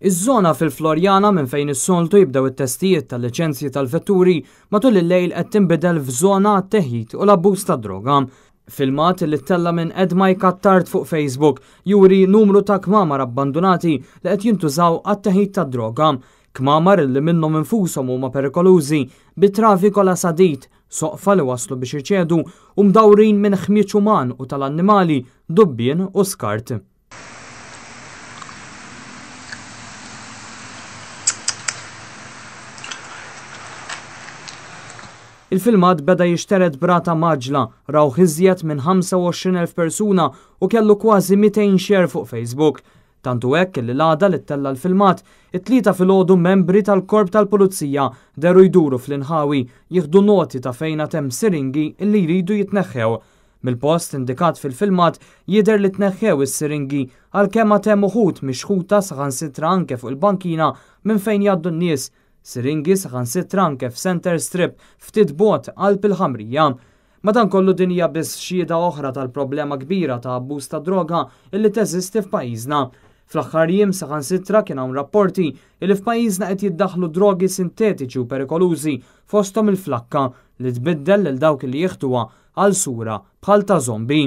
Iż-żona fil-Florjana minn fejn is-soltu jibdew it-testijiet tal-liċenzji tal-vetturi matul il-lejl qed tinbidel f'żona teħid u l-abbuż ta' droga. Filmat li tella minn Edma Kattart fuq Facebook juri numru ta' kmamar abbandonati li qed jintużaw għat-teħid ta' droga. Kmamar li minnhom infushom huma perikolużi bit trafiku la sadit soqfa li waslu biex iċedu u mdawrin minn ħmieċ uman u tal-annimali, dubbien u skart. Il-filmat beda jixteret brata maġla raw ħizjet minn 25.000 persuna u kellu kważi 200 xer fuq Facebook. Tantu hekk li l-għada li tella l-filmat, it-tlieta fil-ħodu membri tal-korp tal-pulizija deru jduru fl-inħawi jieħdu noti ta' fejna tem siringi li jridu jitneħħew. Mil-post indikat fil-filmat jider li tneħħew is-siringi għal kema tem uħut mixħuta saħan sitra anke fuq il-bankina minn fejn jaddu n-nies Siringi saħan sitran anke f'Center Strip ftit bot qalb il-ħamrija. Madan kollu dinja biss xieda oħra tal-problema kbira ta' abbuż ta' droga illi teżisti f'pajjiżna. fl aħħar jiem saħan sitra kien hawn rapporti li f'pajjiżna qed jiddaħlu drogi sintetiċi u perikolużi fosthom il-flakka li tbiddel lil dawk li jieħduha għal sura bħal ta' zombi.